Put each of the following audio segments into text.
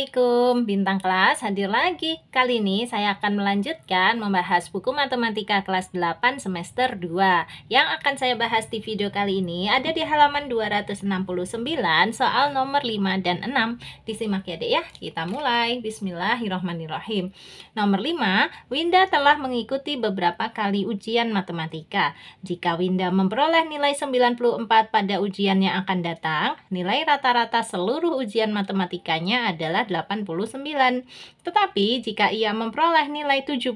Assalamualaikum, bintang kelas hadir lagi. Kali ini saya akan melanjutkan membahas buku matematika kelas 8 semester 2. Yang akan saya bahas di video kali ini ada di halaman 269 soal nomor 5 dan 6. Disimak ya deh ya, kita mulai. Bismillahirrohmanirrohim. Nomor 5, Winda telah mengikuti beberapa kali ujian matematika. Jika Winda memperoleh nilai 94 pada ujian yang akan datang, nilai rata-rata seluruh ujian matematikanya adalah 89. Tetapi jika ia memperoleh nilai 79,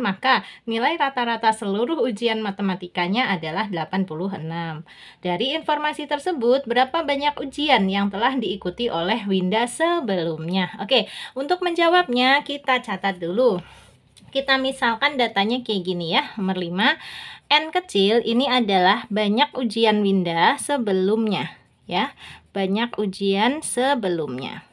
maka nilai rata-rata seluruh ujian matematikanya adalah 86. Dari informasi tersebut, berapa banyak ujian yang telah diikuti oleh Winda sebelumnya? Oke, untuk menjawabnya kita catat dulu kita misalkan datanya kayak gini ya, nomor 5. N kecil ini adalah banyak ujian Winda sebelumnya ya. Banyak ujian sebelumnya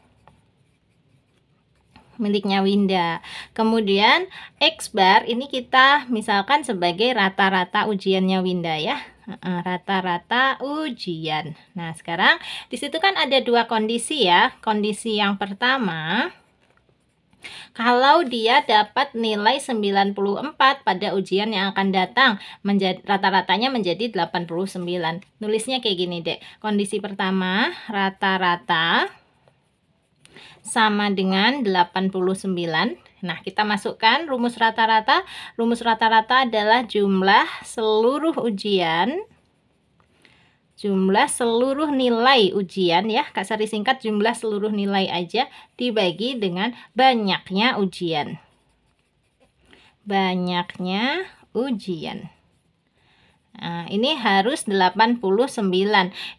miliknya Winda. Kemudian X bar ini kita misalkan sebagai rata-rata ujiannya Winda ya. Rata-rata ujian. Nah, sekarang di situ kan ada dua kondisi ya. Kondisi yang pertama kalau dia dapat nilai 94 pada ujian yang akan datang, rata-ratanya menjadi 89. Nulisnya kayak gini, Dek. Kondisi pertama, rata-rata sama dengan 89. Nah, kita masukkan rumus rata-rata. Rumus rata-rata adalah jumlah seluruh ujian jumlah seluruh nilai ujian ya Kak Sari singkat jumlah seluruh nilai aja dibagi dengan banyaknya ujian banyaknya ujian Nah, ini harus 89.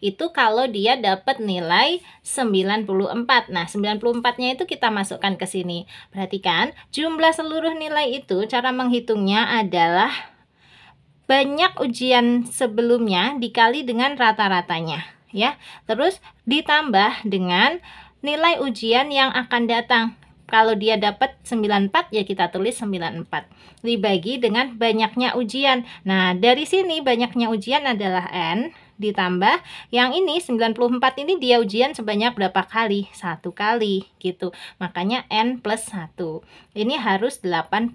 Itu kalau dia dapat nilai 94. Nah, 94-nya itu kita masukkan ke sini. Perhatikan, jumlah seluruh nilai itu cara menghitungnya adalah banyak ujian sebelumnya dikali dengan rata-ratanya, ya. Terus ditambah dengan nilai ujian yang akan datang. Kalau dia dapat 94 ya kita tulis 94 dibagi dengan banyaknya ujian. Nah, dari sini banyaknya ujian adalah n ditambah yang ini 94 ini dia ujian sebanyak berapa kali? Satu kali gitu. Makanya n plus 1. Ini harus 89.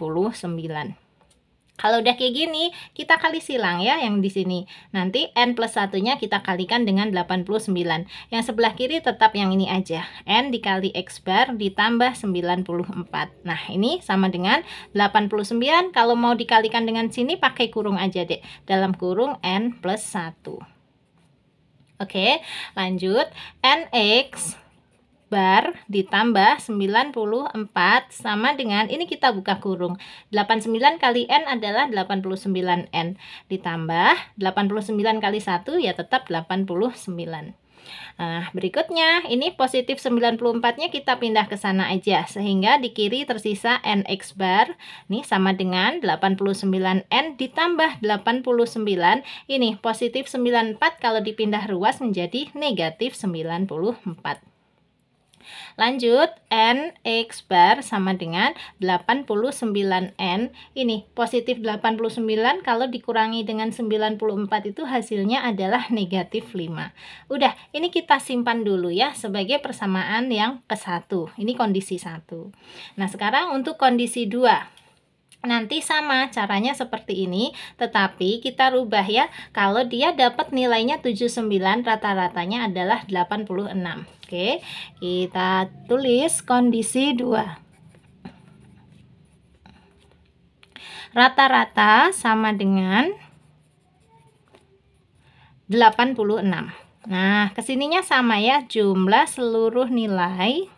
Kalau udah kayak gini, kita kali silang ya yang di sini. Nanti N plus satunya kita kalikan dengan 89. Yang sebelah kiri tetap yang ini aja. N dikali X bar ditambah 94. Nah, ini sama dengan 89. Kalau mau dikalikan dengan sini, pakai kurung aja deh. Dalam kurung N plus satu. Oke, lanjut. NX bar ditambah 94 sama dengan ini kita buka kurung 89 kali n adalah 89n ditambah 89 kali 1 ya tetap 89 Nah, berikutnya ini positif 94-nya kita pindah ke sana aja sehingga di kiri tersisa nx bar ini sama dengan 89n ditambah 89. Ini positif 94 kalau dipindah ruas menjadi negatif 94. Lanjut, n x bar sama dengan 89N. Ini positif 89 kalau dikurangi dengan 94 itu hasilnya adalah negatif 5. Udah, ini kita simpan dulu ya sebagai persamaan yang ke satu. Ini kondisi satu. Nah, sekarang untuk kondisi 2. Nanti sama caranya seperti ini, tetapi kita rubah ya. Kalau dia dapat nilainya 79, rata-ratanya adalah 86. Oke, kita tulis kondisi 2. Rata-rata sama dengan 86. Nah, kesininya sama ya, jumlah seluruh nilai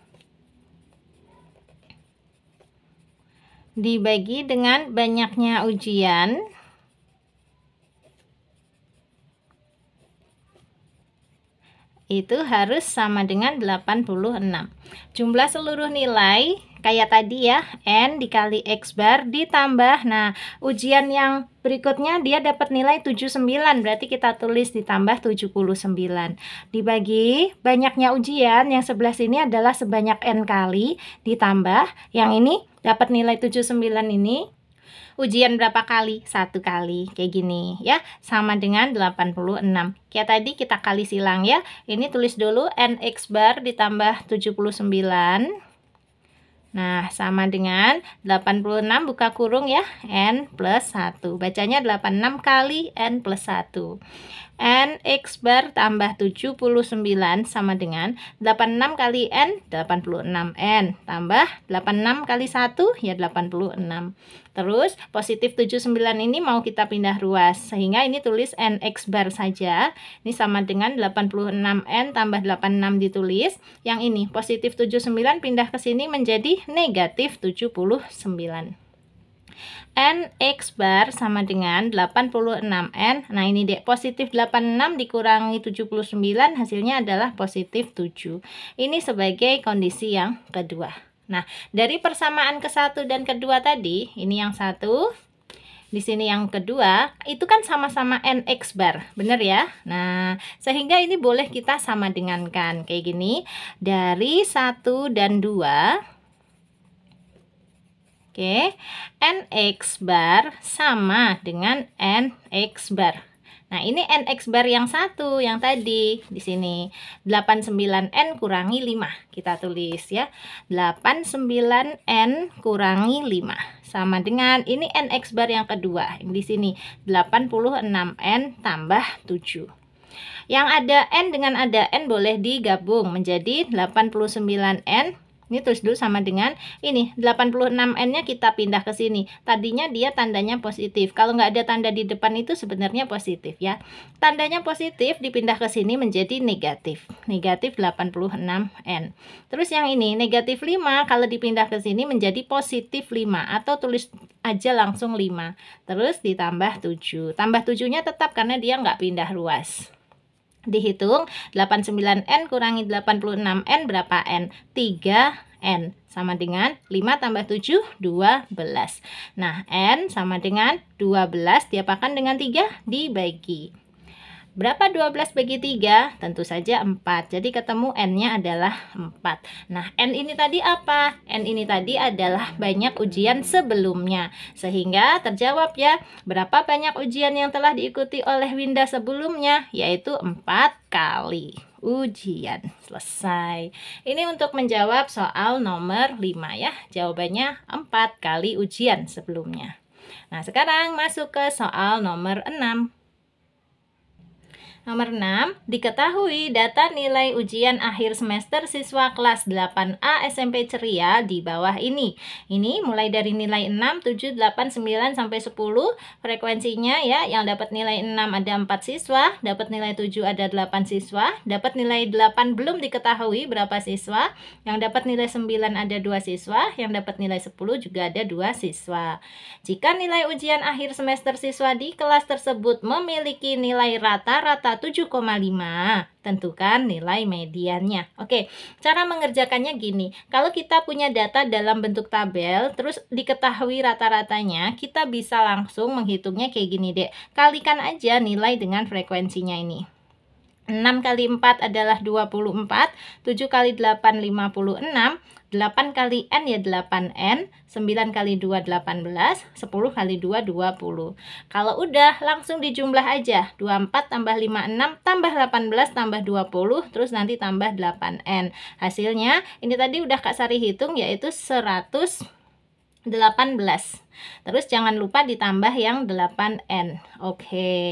dibagi dengan banyaknya ujian itu harus sama dengan 86 jumlah seluruh nilai kayak tadi ya N dikali X bar ditambah nah ujian yang berikutnya dia dapat nilai 79 berarti kita tulis ditambah 79 dibagi banyaknya ujian yang sebelah sini adalah sebanyak N kali ditambah yang ini dapat nilai 79 ini ujian berapa kali? Satu kali, kayak gini ya. Sama dengan 86. Kayak tadi kita kali silang ya. Ini tulis dulu NX bar ditambah 79. Nah, sama dengan 86 buka kurung ya, N plus 1. Bacanya 86 kali N plus 1. N X bar tambah 79 sama dengan 86 kali N 86N tambah 86 kali 1 ya 86 terus positif 79 ini mau kita pindah ruas sehingga ini tulis N X bar saja ini sama dengan 86N tambah 86 ditulis yang ini positif 79 pindah ke sini menjadi negatif 79 n x bar sama dengan 86N. Nah, ini dek positif 86 dikurangi 79 hasilnya adalah positif 7. Ini sebagai kondisi yang kedua. Nah, dari persamaan ke satu dan kedua tadi, ini yang satu, di sini yang kedua itu kan sama-sama n x bar bener ya nah sehingga ini boleh kita sama dengankan kayak gini dari satu dan dua. Oke, nx bar sama dengan nx bar. Nah, ini nx bar yang satu yang tadi di sini 89n kurangi 5. Kita tulis ya. 89n kurangi 5 sama dengan ini nx bar yang kedua di sini 86n tambah 7. Yang ada N dengan ada N boleh digabung menjadi 89N ini terus dulu sama dengan ini 86N-nya kita pindah ke sini. Tadinya dia tandanya positif. Kalau nggak ada tanda di depan itu sebenarnya positif ya. Tandanya positif dipindah ke sini menjadi negatif. Negatif 86N. Terus yang ini negatif 5 kalau dipindah ke sini menjadi positif 5 atau tulis aja langsung 5. Terus ditambah 7. Tambah 7-nya tetap karena dia nggak pindah ruas dihitung 89N kurangi 86N berapa N? 3N sama dengan 5 tambah 7, 12 Nah, N sama dengan 12 diapakan dengan 3 dibagi Berapa 12 bagi 3? Tentu saja 4. Jadi ketemu N-nya adalah 4. Nah, N ini tadi apa? N ini tadi adalah banyak ujian sebelumnya. Sehingga terjawab ya, berapa banyak ujian yang telah diikuti oleh Winda sebelumnya? Yaitu 4 kali ujian selesai. Ini untuk menjawab soal nomor 5 ya. Jawabannya 4 kali ujian sebelumnya. Nah, sekarang masuk ke soal nomor 6. Nomor 6, diketahui data nilai ujian akhir semester siswa kelas 8A SMP Ceria di bawah ini. Ini mulai dari nilai 6, 7, 8, 9 sampai 10 frekuensinya ya. Yang dapat nilai 6 ada 4 siswa, dapat nilai 7 ada 8 siswa, dapat nilai 8 belum diketahui berapa siswa, yang dapat nilai 9 ada 2 siswa, yang dapat nilai 10 juga ada 2 siswa. Jika nilai ujian akhir semester siswa di kelas tersebut memiliki nilai rata-rata 7,5, tentukan nilai mediannya. Oke, cara mengerjakannya gini. Kalau kita punya data dalam bentuk tabel, terus diketahui rata-ratanya, kita bisa langsung menghitungnya kayak gini, Dek. Kalikan aja nilai dengan frekuensinya ini. 6 kali 4 adalah 24, 7 kali 8 56, 8 kali N ya 8N, 9 kali 2 18, 10 kali 2 20. Kalau udah langsung dijumlah aja, 24 tambah 56 tambah 18 tambah 20, terus nanti tambah 8N. Hasilnya ini tadi udah Kak Sari hitung yaitu 100 18. Terus jangan lupa ditambah yang 8N. Oke. Okay.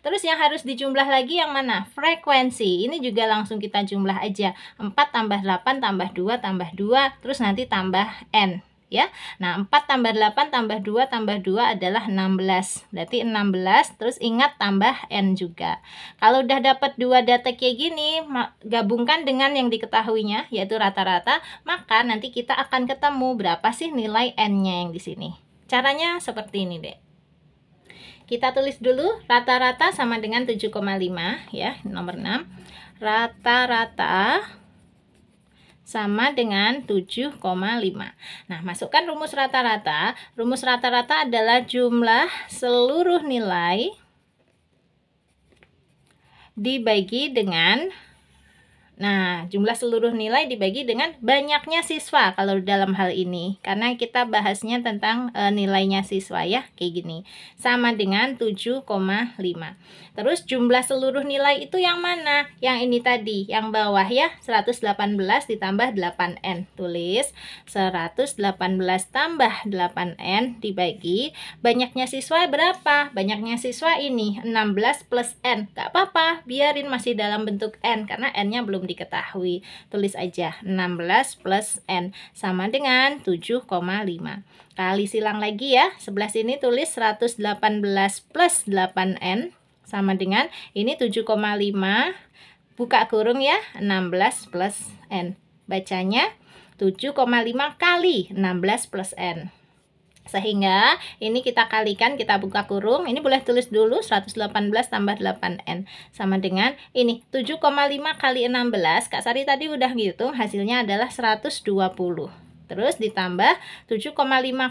Terus yang harus dijumlah lagi yang mana? Frekuensi. Ini juga langsung kita jumlah aja. 4 tambah 8 tambah 2 tambah 2. Terus nanti tambah N ya. Nah, 4 tambah 8 tambah 2 tambah 2 adalah 16. Berarti 16, terus ingat tambah N juga. Kalau udah dapat dua data kayak gini, gabungkan dengan yang diketahuinya, yaitu rata-rata, maka nanti kita akan ketemu berapa sih nilai N-nya yang di sini. Caranya seperti ini, deh kita tulis dulu rata-rata sama dengan 7,5 ya nomor 6 rata-rata sama dengan 7,5. Nah, masukkan rumus rata-rata. Rumus rata-rata adalah jumlah seluruh nilai dibagi dengan Nah, jumlah seluruh nilai dibagi dengan banyaknya siswa kalau dalam hal ini. Karena kita bahasnya tentang e, nilainya siswa ya, kayak gini. Sama dengan 7,5. Terus jumlah seluruh nilai itu yang mana? Yang ini tadi, yang bawah ya, 118 ditambah 8N. Tulis 118 tambah 8N dibagi. Banyaknya siswa berapa? Banyaknya siswa ini 16 plus N. Gak apa-apa, biarin masih dalam bentuk N karena N-nya belum di diketahui. Tulis aja 16 plus N sama dengan 7,5. Kali silang lagi ya. Sebelah sini tulis 118 plus 8N sama dengan ini 7,5 buka kurung ya 16 plus N bacanya 7,5 kali 16 plus N sehingga ini kita kalikan, kita buka kurung. Ini boleh tulis dulu 118 tambah 8N. Sama dengan ini 7,5 kali 16. Kak Sari tadi udah ngitung hasilnya adalah 120. Terus ditambah 7,5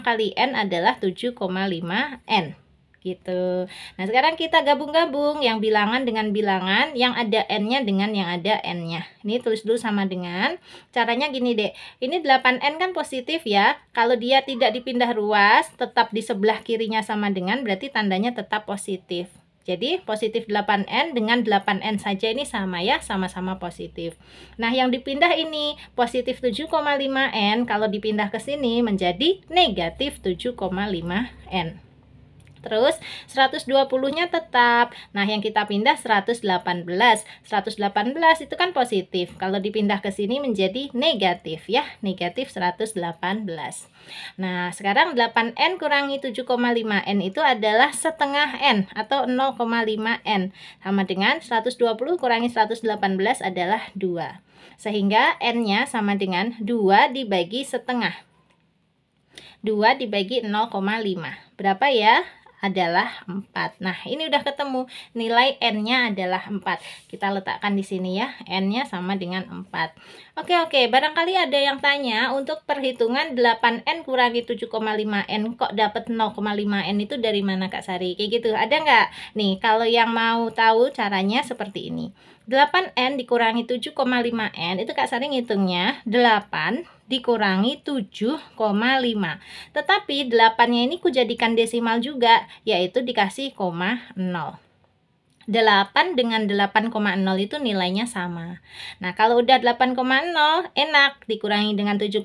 kali N adalah 7,5N gitu. Nah, sekarang kita gabung-gabung yang bilangan dengan bilangan, yang ada n-nya dengan yang ada n-nya. Ini tulis dulu sama dengan. Caranya gini, Dek. Ini 8n kan positif ya. Kalau dia tidak dipindah ruas, tetap di sebelah kirinya sama dengan, berarti tandanya tetap positif. Jadi positif 8N dengan 8N saja ini sama ya, sama-sama positif. Nah yang dipindah ini positif 7,5N kalau dipindah ke sini menjadi negatif 7,5N. Terus 120-nya tetap. Nah, yang kita pindah 118. 118 itu kan positif. Kalau dipindah ke sini menjadi negatif ya. Negatif 118. Nah, sekarang 8N kurangi 7,5N itu adalah setengah N atau 0,5N. Sama dengan 120 kurangi 118 adalah 2. Sehingga N-nya sama dengan 2 dibagi setengah. 2 dibagi 0,5. Berapa ya? adalah 4. Nah, ini udah ketemu. Nilai N-nya adalah 4. Kita letakkan di sini ya. N-nya sama dengan 4. Oke, oke. Barangkali ada yang tanya, untuk perhitungan 8N kurangi 7,5N, kok dapat 0,5N itu dari mana Kak Sari? Kayak gitu. Ada nggak? Nih, kalau yang mau tahu caranya seperti ini. 8N dikurangi 7,5N itu Kak Sari ngitungnya 8 dikurangi 7,5 Tetapi 8 nya ini kujadikan desimal juga yaitu dikasih koma 0 8 dengan 8,0 itu nilainya sama. Nah, kalau udah 8,0 enak, dikurangi dengan 7,5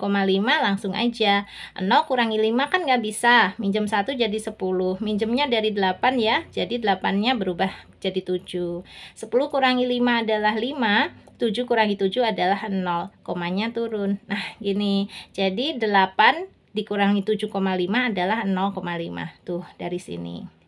langsung aja. 0 kurangi 5 kan nggak bisa, minjem 1 jadi 10. Minjemnya dari 8 ya, jadi 8-nya berubah jadi 7. 10 kurangi 5 adalah 5, 7 kurangi 7 adalah 0, komanya turun. Nah, gini, jadi 8 dikurangi 7,5 adalah 0,5. Tuh, dari sini.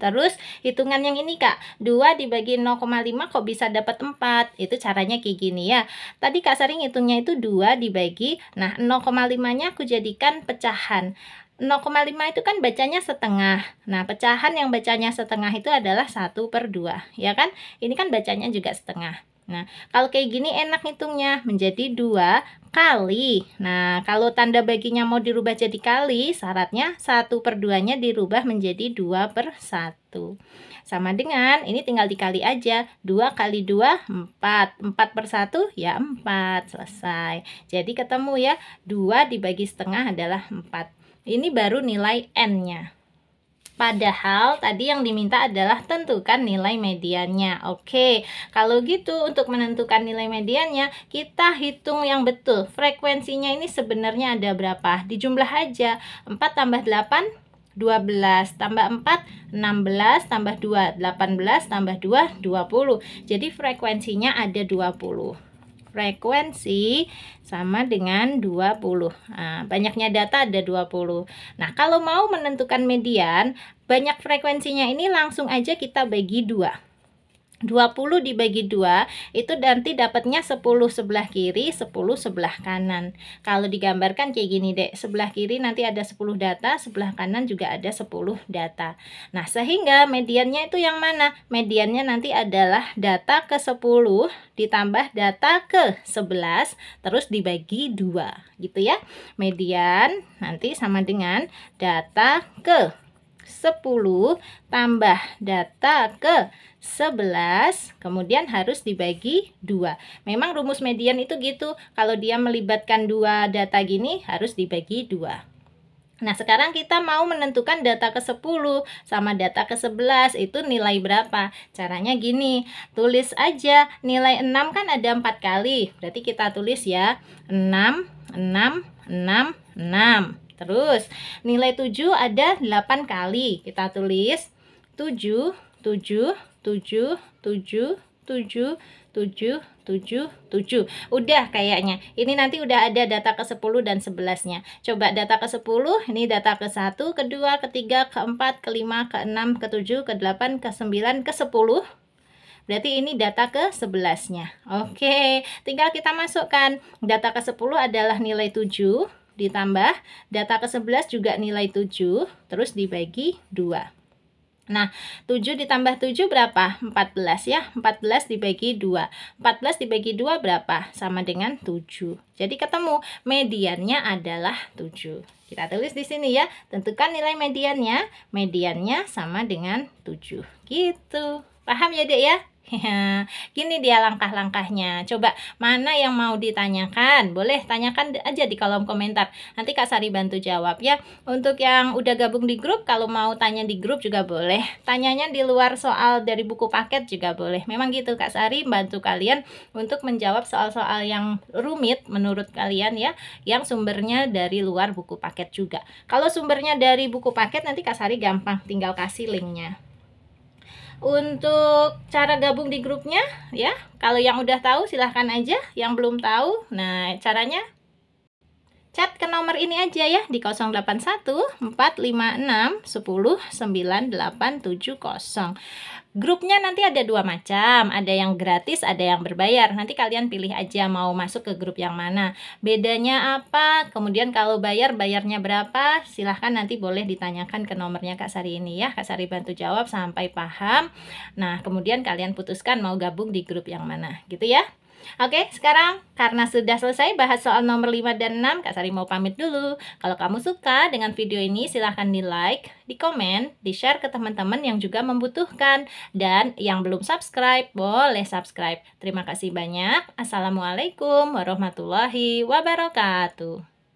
Terus hitungan yang ini Kak, 2 dibagi 0,5 kok bisa dapat 4? Itu caranya kayak gini ya. Tadi Kak sering hitungnya itu 2 dibagi, nah 0,5-nya aku jadikan pecahan. 0,5 itu kan bacanya setengah. Nah, pecahan yang bacanya setengah itu adalah 1 per 2, ya kan? Ini kan bacanya juga setengah. Nah, kalau kayak gini enak hitungnya menjadi dua kali. Nah, kalau tanda baginya mau dirubah jadi kali, syaratnya satu per duanya dirubah menjadi dua per satu. Sama dengan ini tinggal dikali aja dua kali dua empat empat per satu ya empat selesai. Jadi ketemu ya dua dibagi setengah adalah empat. Ini baru nilai n-nya. Padahal tadi yang diminta adalah tentukan nilai mediannya. Oke, kalau gitu untuk menentukan nilai mediannya, kita hitung yang betul. Frekuensinya ini sebenarnya ada berapa? Di jumlah aja. 4 tambah 8 12 tambah 4 16 tambah 2 18 tambah 2 20 jadi frekuensinya ada 20 frekuensi sama dengan 20. Nah, banyaknya data ada 20. Nah, kalau mau menentukan median, banyak frekuensinya ini langsung aja kita bagi dua 20 dibagi 2 itu nanti dapatnya 10 sebelah kiri, 10 sebelah kanan. Kalau digambarkan kayak gini dek sebelah kiri nanti ada 10 data, sebelah kanan juga ada 10 data. Nah, sehingga mediannya itu yang mana? Mediannya nanti adalah data ke 10 ditambah data ke 11 terus dibagi 2 gitu ya. Median nanti sama dengan data ke 10 tambah data ke 11 kemudian harus dibagi 2 memang rumus median itu gitu kalau dia melibatkan dua data gini harus dibagi 2 Nah, sekarang kita mau menentukan data ke-10 sama data ke-11 itu nilai berapa. Caranya gini, tulis aja nilai 6 kan ada 4 kali. Berarti kita tulis ya, 6, 6, 6, 6. Terus nilai 7 ada 8 kali. Kita tulis 7 7 7 7 7 7 7 7. Udah kayaknya. Ini nanti udah ada data ke-10 dan 11-nya. Coba data ke-10, ini data ke-1, ke-2, ke-3, ke-4, ke-5, ke-6, ke-7, ke-8, ke-9, ke-10. Berarti ini data ke-11-nya. Oke, tinggal kita masukkan. Data ke-10 adalah nilai 7 ditambah data ke-11 juga nilai 7, terus dibagi 2. Nah, 7 ditambah 7 berapa? 14 ya. 14 dibagi 2. 14 dibagi 2 berapa? Sama dengan 7. Jadi ketemu mediannya adalah 7. Kita tulis di sini ya. Tentukan nilai mediannya. Mediannya sama dengan 7. Gitu. Paham ya, Dek ya? Gini dia langkah-langkahnya. Coba mana yang mau ditanyakan? Boleh tanyakan aja di kolom komentar. Nanti Kak Sari bantu jawab ya. Untuk yang udah gabung di grup, kalau mau tanya di grup juga boleh. Tanyanya di luar soal dari buku paket juga boleh. Memang gitu Kak Sari bantu kalian untuk menjawab soal-soal yang rumit menurut kalian ya, yang sumbernya dari luar buku paket juga. Kalau sumbernya dari buku paket nanti Kak Sari gampang tinggal kasih linknya untuk cara gabung di grupnya ya. Kalau yang udah tahu silahkan aja, yang belum tahu, nah caranya chat ke nomor ini aja ya di 081 456 10 9870. Grupnya nanti ada dua macam, ada yang gratis, ada yang berbayar. Nanti kalian pilih aja mau masuk ke grup yang mana. Bedanya apa? Kemudian kalau bayar, bayarnya berapa? Silahkan nanti boleh ditanyakan ke nomornya Kak Sari ini ya. Kak Sari bantu jawab sampai paham. Nah, kemudian kalian putuskan mau gabung di grup yang mana. Gitu ya. Oke, sekarang karena sudah selesai bahas soal nomor 5 dan 6, Kak Sari mau pamit dulu. Kalau kamu suka dengan video ini, silahkan di like, di komen, di share ke teman-teman yang juga membutuhkan. Dan yang belum subscribe, boleh subscribe. Terima kasih banyak. Assalamualaikum warahmatullahi wabarakatuh.